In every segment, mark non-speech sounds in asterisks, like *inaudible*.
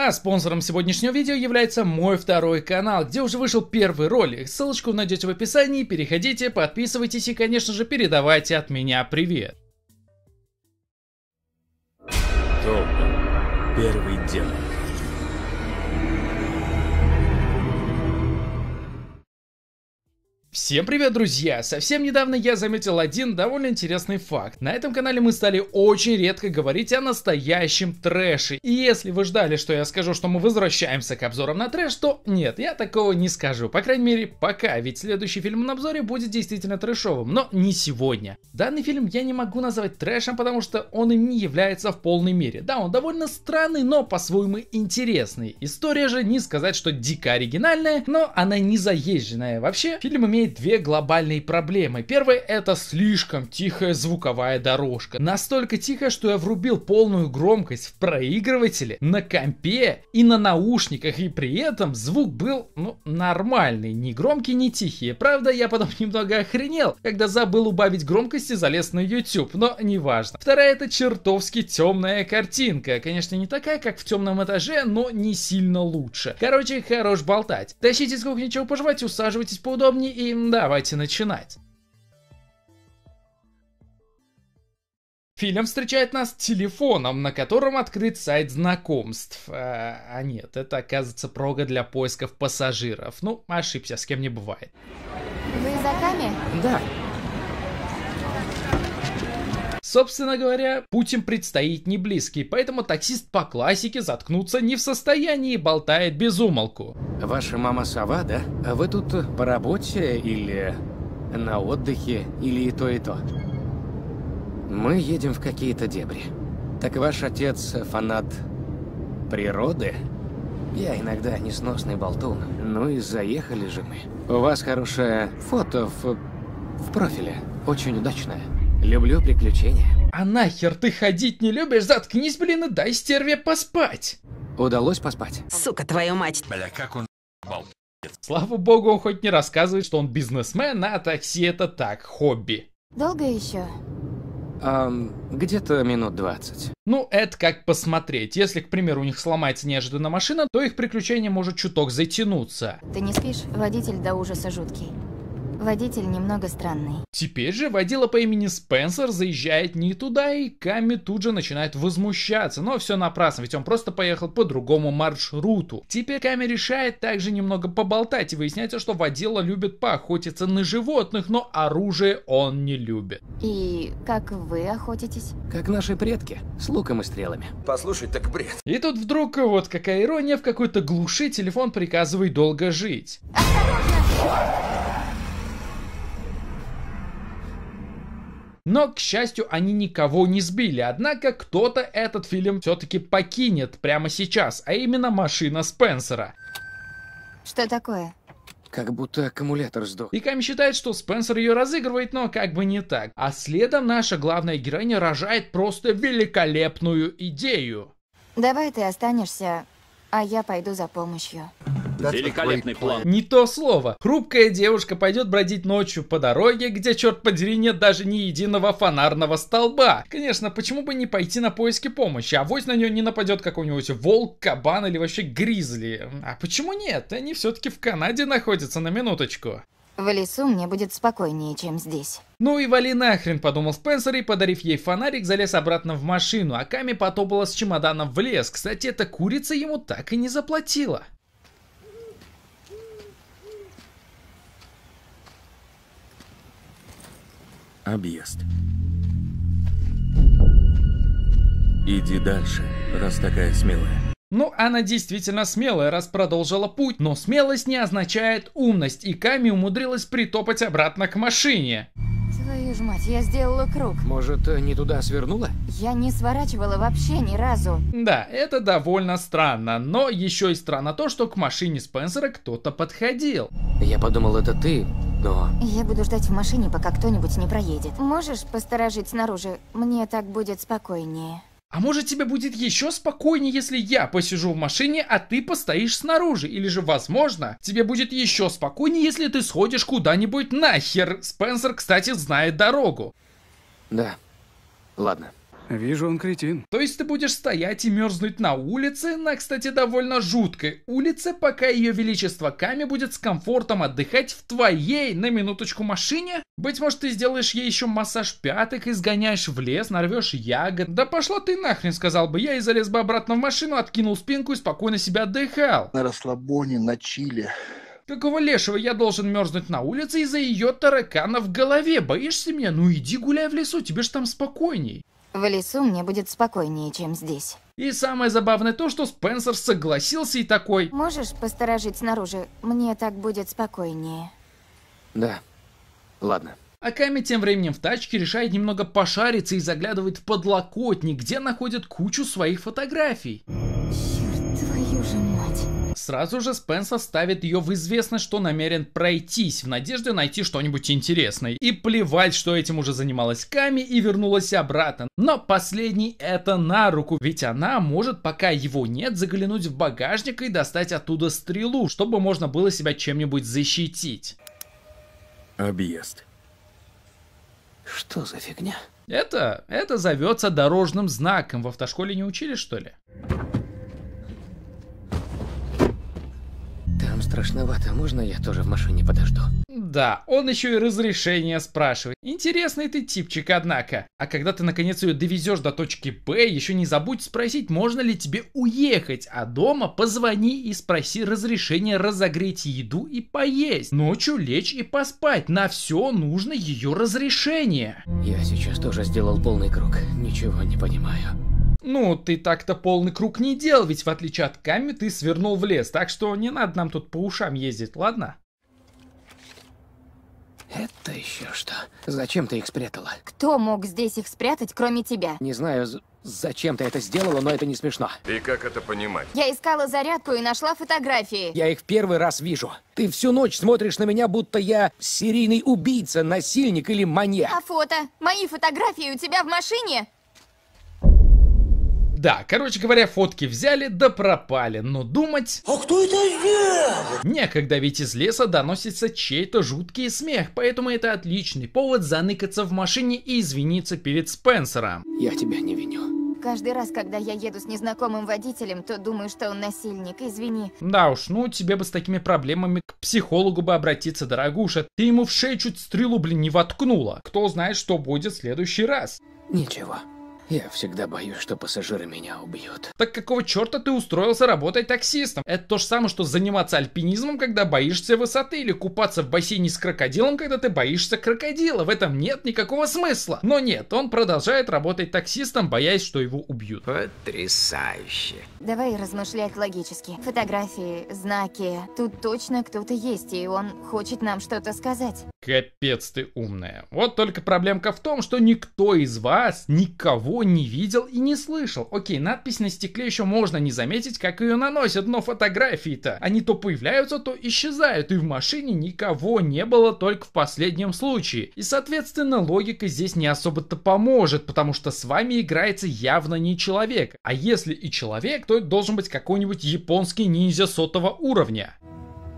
А спонсором сегодняшнего видео является мой второй канал, где уже вышел первый ролик. Ссылочку найдете в описании, переходите, подписывайтесь и, конечно же, передавайте от меня привет. Том, первый день. Всем привет, друзья! Совсем недавно я заметил один довольно интересный факт. На этом канале мы стали очень редко говорить о настоящем трэше. И если вы ждали, что я скажу, что мы возвращаемся к обзорам на трэш, то нет, я такого не скажу. По крайней мере, пока, ведь следующий фильм на обзоре будет действительно трэшовым, но не сегодня. Данный фильм я не могу назвать трэшем, потому что он им не является в полной мере. Да, он довольно странный, но по-своему интересный. История же не сказать, что дико оригинальная, но она не заезженная. Вообще, фильм имеет имеет две глобальные проблемы. Первая это слишком тихая звуковая дорожка. Настолько тихо, что я врубил полную громкость в проигрывателе, на компе и на наушниках. И при этом звук был, ну, нормальный. Не громкий, не тихий. Правда, я потом *laughs* немного охренел, когда забыл убавить громкость и залез на YouTube. Но неважно. Вторая это чертовски темная картинка. Конечно, не такая, как в темном этаже, но не сильно лучше. Короче, хорош болтать. Тащите с кухни чего пожевать, усаживайтесь поудобнее и давайте начинать. Фильм встречает нас телефоном, на котором открыт сайт знакомств. Э, а, нет, это оказывается прога для поисков пассажиров. Ну, ошибся, с кем не бывает. Вы за ками? Да. Собственно говоря, Путин предстоит не близкий, поэтому таксист по классике заткнуться не в состоянии и болтает без умолку. Ваша мама сова, да? А вы тут по работе или на отдыхе, или и то, и то? Мы едем в какие-то дебри. Так ваш отец фанат природы? Я иногда несносный болтун. Ну и заехали же мы. У вас хорошее фото в, в профиле. Очень удачное. Люблю приключения. А нахер ты ходить не любишь? Заткнись, блин, и дай стерве поспать. Удалось поспать. Сука, твою мать. Бля, как он бал. Слава богу, он хоть не рассказывает, что он бизнесмен, а такси это так, хобби. Долго еще? Эм, где-то минут 20. Ну, это как посмотреть. Если, к примеру, у них сломается неожиданно машина, то их приключение может чуток затянуться. Ты не спишь? Водитель до ужаса жуткий. Водитель немного странный. Теперь же водила по имени Спенсер заезжает не туда, и Ками тут же начинает возмущаться. Но все напрасно, ведь он просто поехал по другому маршруту. Теперь Ками решает также немного поболтать, и выясняется, что водила любит поохотиться на животных, но оружие он не любит. И как вы охотитесь? Как наши предки, с луком и стрелами. Послушай, так бред. И тут вдруг, вот какая ирония, в какой-то глуши телефон приказывает долго жить. Осторожно! *laughs* Но, к счастью, они никого не сбили. Однако кто-то этот фильм все-таки покинет прямо сейчас, а именно машина Спенсера. Что такое? Как будто аккумулятор сдох. И Ками считает, что Спенсер ее разыгрывает, но как бы не так. А следом наша главная героиня рожает просто великолепную идею. Давай ты останешься, а я пойду за помощью. Великолепный план. Не то слово. Хрупкая девушка пойдет бродить ночью по дороге, где, черт подери, нет даже ни единого фонарного столба. Конечно, почему бы не пойти на поиски помощи? А вось на нее не нападет какой-нибудь волк, кабан или вообще гризли. А почему нет? Они все-таки в Канаде находятся на минуточку. В лесу мне будет спокойнее, чем здесь. Ну и вали нахрен, подумал Спенсер и, подарив ей фонарик, залез обратно в машину, а Ками потопала с чемоданом в лес. Кстати, эта курица ему так и не заплатила. объезд. Иди дальше, раз такая смелая. Ну, она действительно смелая, раз продолжила путь, но смелость не означает умность, и Ками умудрилась притопать обратно к машине твою ж мать, я сделала круг. Может, э, не туда свернула? Я не сворачивала вообще ни разу. Да, это довольно странно, но еще и странно то, что к машине Спенсера кто-то подходил. Я подумал, это ты, но... Я буду ждать в машине, пока кто-нибудь не проедет. Можешь посторожить снаружи? Мне так будет спокойнее. А может тебе будет еще спокойнее, если я посижу в машине, а ты постоишь снаружи? Или же, возможно, тебе будет еще спокойнее, если ты сходишь куда-нибудь нахер? Спенсер, кстати, знает дорогу. Да. Ладно. Вижу, он кретин. То есть ты будешь стоять и мерзнуть на улице, на, кстати, довольно жуткой улице, пока ее величество Ками будет с комфортом отдыхать в твоей, на минуточку, машине? Быть может, ты сделаешь ей еще массаж пяток, изгоняешь в лес, нарвешь ягод. Да пошла ты нахрен, сказал бы я, и залез бы обратно в машину, откинул спинку и спокойно себя отдыхал. На расслабоне, на чиле. Какого лешего я должен мерзнуть на улице из-за ее таракана в голове? Боишься меня? Ну иди гуляй в лесу, тебе ж там спокойней. В лесу мне будет спокойнее, чем здесь. И самое забавное то, что Спенсер согласился и такой... Можешь посторожить снаружи? Мне так будет спокойнее. Да. Ладно. А Ками тем временем в тачке решает немного пошариться и заглядывает в подлокотник, где находит кучу своих фотографий. Сразу же Спенса ставит ее в известность, что намерен пройтись, в надежде найти что-нибудь интересное. И плевать, что этим уже занималась Ками и вернулась обратно. Но последний это на руку, ведь она может, пока его нет, заглянуть в багажник и достать оттуда стрелу, чтобы можно было себя чем-нибудь защитить. Объезд. Что за фигня? Это, это зовется дорожным знаком. В автошколе не учили, что ли? страшновато. Можно я тоже в машине подожду? Да, он еще и разрешение спрашивает. Интересный ты типчик, однако. А когда ты наконец ее довезешь до точки Б, еще не забудь спросить, можно ли тебе уехать, а дома позвони и спроси разрешение разогреть еду и поесть. Ночью лечь и поспать. На все нужно ее разрешение. Я сейчас тоже сделал полный круг. Ничего не понимаю. Ну, ты так-то полный круг не делал, ведь в отличие от Ками ты свернул в лес, так что не надо нам тут по ушам ездить, ладно? Это еще что? Зачем ты их спрятала? Кто мог здесь их спрятать, кроме тебя? Не знаю, зачем ты это сделала, но это не смешно. И как это понимать? Я искала зарядку и нашла фотографии. Я их первый раз вижу. Ты всю ночь смотришь на меня, будто я серийный убийца, насильник или маньяк. А фото? Мои фотографии у тебя в машине? Да, короче говоря, фотки взяли да пропали, но думать... А кто это сделал? Некогда, ведь из леса доносится чей-то жуткий смех, поэтому это отличный повод заныкаться в машине и извиниться перед Спенсером. Я тебя не виню. Каждый раз, когда я еду с незнакомым водителем, то думаю, что он насильник, извини. Да уж, ну тебе бы с такими проблемами к психологу бы обратиться, дорогуша. Ты ему в шею чуть стрелу, блин, не воткнула. Кто знает, что будет в следующий раз. Ничего. Я всегда боюсь, что пассажиры меня убьют. Так какого черта ты устроился работать таксистом? Это то же самое, что заниматься альпинизмом, когда боишься высоты, или купаться в бассейне с крокодилом, когда ты боишься крокодила. В этом нет никакого смысла. Но нет, он продолжает работать таксистом, боясь, что его убьют. Потрясающе. Давай размышлять логически. Фотографии, знаки. Тут точно кто-то есть, и он хочет нам что-то сказать. Капец ты умная. Вот только проблемка в том, что никто из вас никого ничего не видел и не слышал. Окей, надпись на стекле еще можно не заметить, как ее наносят, но фотографии-то, они то появляются, то исчезают, и в машине никого не было только в последнем случае. И, соответственно, логика здесь не особо-то поможет, потому что с вами играется явно не человек. А если и человек, то это должен быть какой-нибудь японский ниндзя сотого уровня.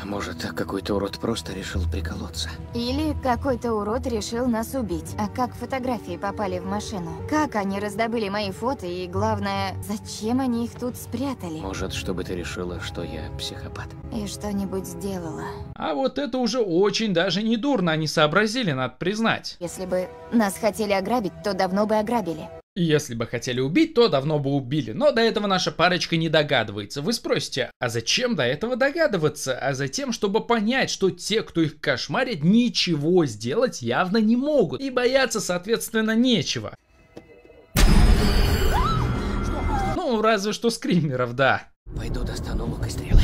А может, какой-то урод просто решил приколоться? Или какой-то урод решил нас убить. А как фотографии попали в машину? Как они раздобыли мои фото и, главное, зачем они их тут спрятали? Может, чтобы ты решила, что я психопат. И что-нибудь сделала. А вот это уже очень даже не дурно они сообразили, надо признать. Если бы нас хотели ограбить, то давно бы ограбили. Если бы хотели убить, то давно бы убили, но до этого наша парочка не догадывается. Вы спросите, а зачем до этого догадываться? А затем, чтобы понять, что те, кто их кошмарит, ничего сделать явно не могут и бояться, соответственно, нечего. Ну, разве что скримеров, да. Пойду достану лук и стрелы.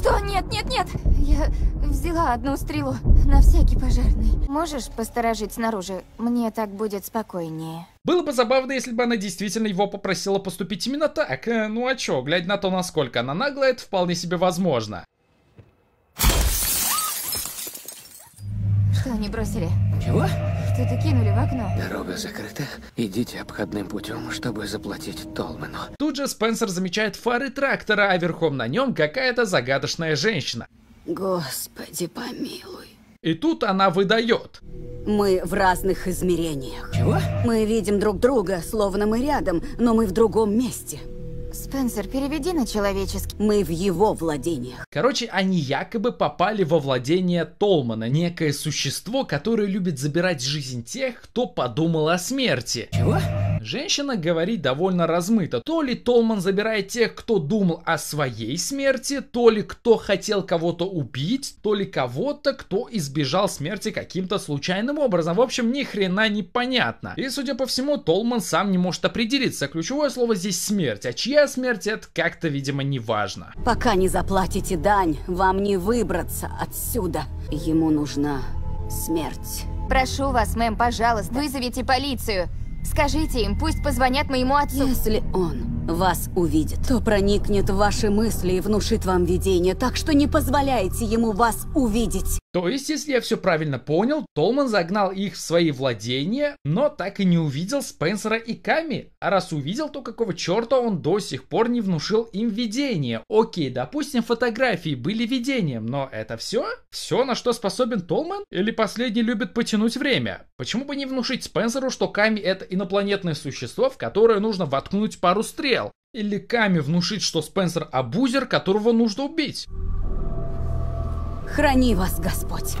Что? Нет, нет, нет! Я взяла одну стрелу, на всякий пожарный. Можешь посторожить снаружи? Мне так будет спокойнее. Было бы забавно, если бы она действительно его попросила поступить именно так. Э, ну а чё, глядя на то, насколько она наглая, это вполне себе возможно. Что они бросили? Чего? Что-то кинули в окно. Дорога закрыта. Идите обходным путем, чтобы заплатить Толмену Тут же Спенсер замечает фары трактора, а верхом на нем какая-то загадочная женщина. Господи, помилуй. И тут она выдает. Мы в разных измерениях. Чего? Мы видим друг друга, словно мы рядом, но мы в другом месте. Спенсер, переведи на человеческий. Мы в его владениях. Короче, они якобы попали во владение Толмана, некое существо, которое любит забирать жизнь тех, кто подумал о смерти. Чего? Женщина говорит довольно размыто. То ли Толман забирает тех, кто думал о своей смерти, то ли кто хотел кого-то убить, то ли кого-то, кто избежал смерти каким-то случайным образом. В общем, ни хрена не понятно. И, судя по всему, Толман сам не может определиться. Ключевое слово здесь смерть, а чья смерть это как-то, видимо, не важно. Пока не заплатите дань, вам не выбраться отсюда. Ему нужна смерть. Прошу вас, мэм, пожалуйста, вызовите полицию. Скажите им, пусть позвонят моему отцу. Если он вас увидит, то проникнет в ваши мысли и внушит вам видение, так что не позволяйте ему вас увидеть. То есть, если я все правильно понял, Толман загнал их в свои владения, но так и не увидел Спенсера и Ками. А раз увидел, то какого черта он до сих пор не внушил им видение? Окей, допустим, фотографии были видением, но это все? Все, на что способен Толман? Или последний любит потянуть время? Почему бы не внушить Спенсеру, что Ками это инопланетное существо, в которое нужно воткнуть пару стрел? Или Ками внушить, что Спенсер абузер, которого нужно убить? Храни вас Господь.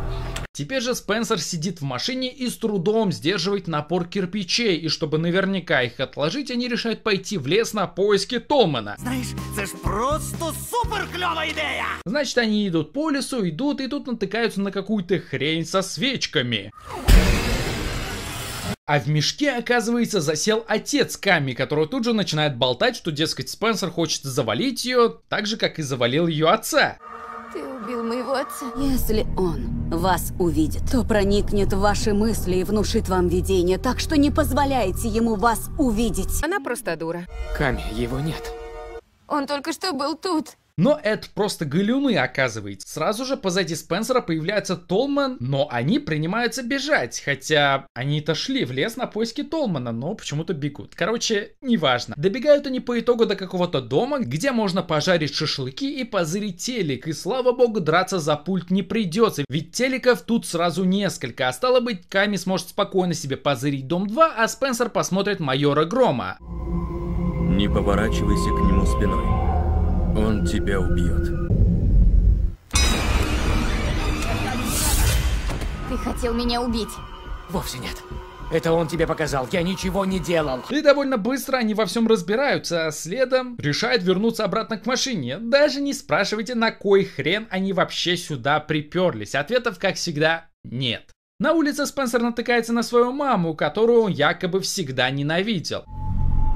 Теперь же Спенсер сидит в машине и с трудом сдерживает напор кирпичей, и чтобы наверняка их отложить, они решают пойти в лес на поиски Томана. Знаешь, это ж просто супер клевая идея! Значит, они идут по лесу, идут и тут натыкаются на какую-то хрень со свечками. А в мешке, оказывается, засел отец Ками, который тут же начинает болтать, что, дескать, Спенсер хочет завалить ее, так же, как и завалил ее отца убил моего отца. Если он вас увидит, то проникнет в ваши мысли и внушит вам видение, так что не позволяйте ему вас увидеть. Она просто дура. Ками, его нет. Он только что был тут. Но это просто галюны, оказывается. Сразу же позади Спенсера появляется Толман, но они принимаются бежать, хотя они-то шли в лес на поиски Толмана, но почему-то бегут. Короче, неважно. Добегают они по итогу до какого-то дома, где можно пожарить шашлыки и позырить телек, и слава богу, драться за пульт не придется, ведь телеков тут сразу несколько, а стало быть, Ками сможет спокойно себе позырить Дом 2, а Спенсер посмотрит Майора Грома. Не поворачивайся к нему спиной. Он тебя убьет. Ты хотел меня убить? Вовсе нет. Это он тебе показал, я ничего не делал. И довольно быстро они во всем разбираются, а следом решают вернуться обратно к машине. Даже не спрашивайте, на кой хрен они вообще сюда приперлись. Ответов, как всегда, нет. На улице Спенсер натыкается на свою маму, которую он якобы всегда ненавидел.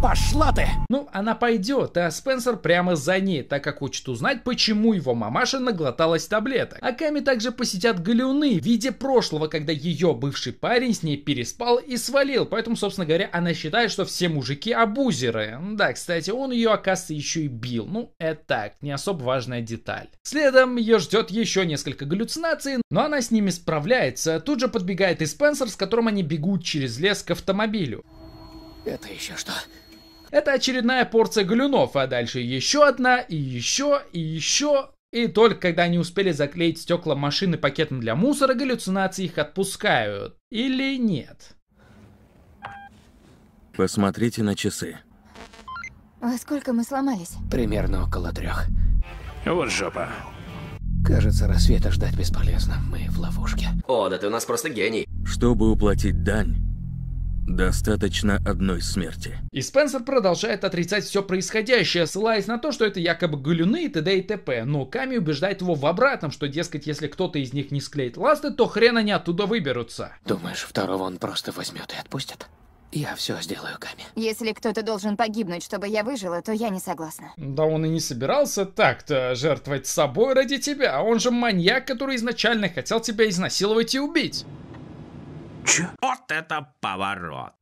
Пошла ты! Ну, она пойдет, а Спенсер прямо за ней, так как хочет узнать, почему его мамаша наглоталась таблеток. А Ками также посетят галюны в виде прошлого, когда ее бывший парень с ней переспал и свалил. Поэтому, собственно говоря, она считает, что все мужики абузеры. Да, кстати, он ее, оказывается, еще и бил. Ну, это так, не особо важная деталь. Следом ее ждет еще несколько галлюцинаций, но она с ними справляется. Тут же подбегает и Спенсер, с которым они бегут через лес к автомобилю. Это еще что? Это очередная порция глюнов, а дальше еще одна, и еще, и еще. И только когда они успели заклеить стекла машины пакетом для мусора, галлюцинации их отпускают. Или нет? Посмотрите на часы. Во сколько мы сломались? Примерно около трех. Вот жопа. Кажется, рассвета ждать бесполезно. Мы в ловушке. О, да ты у нас просто гений. Чтобы уплатить дань, Достаточно одной смерти. И Спенсер продолжает отрицать все происходящее, ссылаясь на то, что это якобы галюны и т.д. и т.п. Но Ками убеждает его в обратном, что, дескать, если кто-то из них не склеит ласты, то хрен они оттуда выберутся. Думаешь, второго он просто возьмет и отпустит? Я все сделаю, Ками. Если кто-то должен погибнуть, чтобы я выжила, то я не согласна. Да он и не собирался так-то жертвовать собой ради тебя. А он же маньяк, который изначально хотел тебя изнасиловать и убить. Че? Вот это поворот.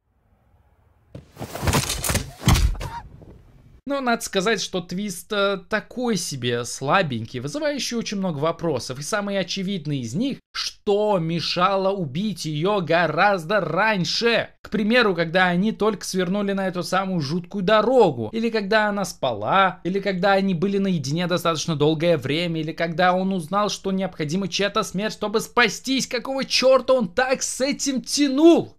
Но надо сказать, что твист э, такой себе слабенький, вызывающий очень много вопросов. И самый очевидный из них, что мешало убить ее гораздо раньше примеру, когда они только свернули на эту самую жуткую дорогу, или когда она спала, или когда они были наедине достаточно долгое время, или когда он узнал, что необходима чья-то смерть, чтобы спастись, какого черта он так с этим тянул?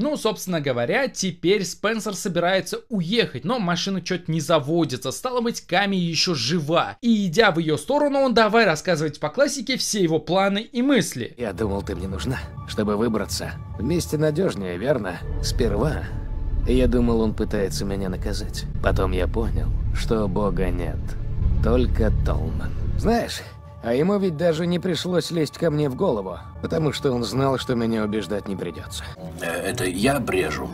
Ну, собственно говоря, теперь Спенсер собирается уехать, но машина чё-то не заводится, стало быть, Ками еще жива. И идя в ее сторону, он давай рассказывать по классике все его планы и мысли. Я думал, ты мне нужна, чтобы выбраться. Вместе надежнее, верно? Сперва я думал, он пытается меня наказать. Потом я понял, что бога нет. Только Толман. Знаешь, а ему ведь даже не пришлось лезть ко мне в голову, потому что он знал, что меня убеждать не придется. Э, это я брежу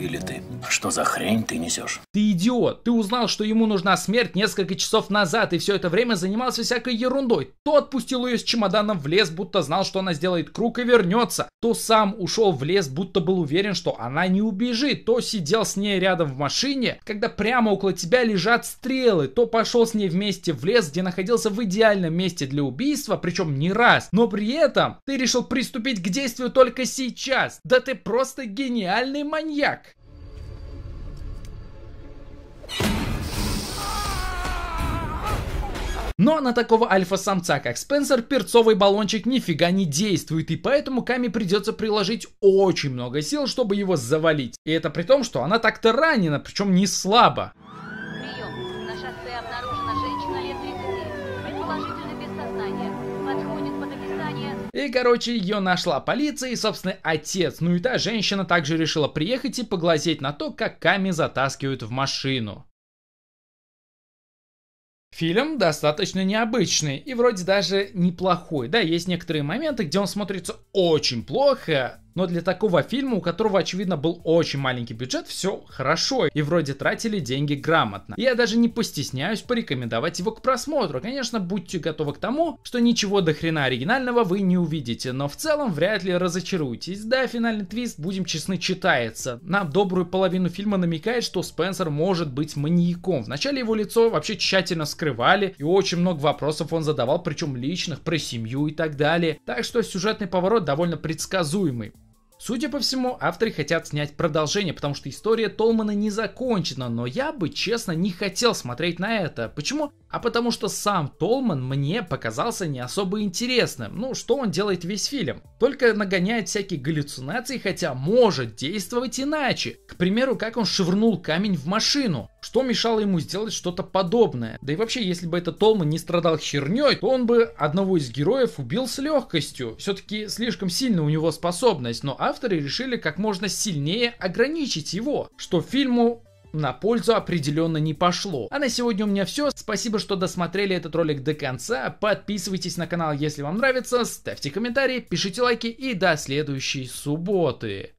или ты? Что за хрень ты несешь? Ты идиот! Ты узнал, что ему нужна смерть несколько часов назад и все это время занимался всякой ерундой. То отпустил ее с чемоданом в лес, будто знал, что она сделает круг и вернется. То сам ушел в лес, будто был уверен, что она не убежит. То сидел с ней рядом в машине, когда прямо около тебя лежат стрелы. То пошел с ней вместе в лес, где находился в идеальном месте для убийства, причем не раз. Но при этом ты решил приступить к действию только сейчас. Да ты просто гениальный маньяк. Но на такого альфа-самца, как Спенсер, перцовый баллончик нифига не действует, и поэтому Ками придется приложить очень много сил, чтобы его завалить. И это при том, что она так-то ранена, причем не слабо. И, короче, ее нашла полиция и, собственно, отец. Ну и та женщина также решила приехать и поглазеть на то, как Ками затаскивают в машину. Фильм достаточно необычный и вроде даже неплохой. Да, есть некоторые моменты, где он смотрится очень плохо, но для такого фильма, у которого, очевидно, был очень маленький бюджет, все хорошо. И вроде тратили деньги грамотно. я даже не постесняюсь порекомендовать его к просмотру. Конечно, будьте готовы к тому, что ничего до хрена оригинального вы не увидите. Но в целом вряд ли разочаруетесь. Да, финальный твист, будем честны, читается. На добрую половину фильма намекает, что Спенсер может быть маньяком. Вначале его лицо вообще тщательно скрывали. И очень много вопросов он задавал, причем личных, про семью и так далее. Так что сюжетный поворот довольно предсказуемый. Судя по всему, авторы хотят снять продолжение, потому что история Толмана не закончена, но я бы, честно, не хотел смотреть на это. Почему? А потому что сам Толман мне показался не особо интересным. Ну, что он делает весь фильм? Только нагоняет всякие галлюцинации, хотя может действовать иначе. К примеру, как он швырнул камень в машину. Что мешало ему сделать что-то подобное? Да и вообще, если бы этот Толма не страдал херней, то он бы одного из героев убил с легкостью. Все-таки слишком сильно у него способность, но авторы решили как можно сильнее ограничить его, что фильму на пользу определенно не пошло. А на сегодня у меня все. Спасибо, что досмотрели этот ролик до конца. Подписывайтесь на канал, если вам нравится, ставьте комментарии, пишите лайки и до следующей субботы.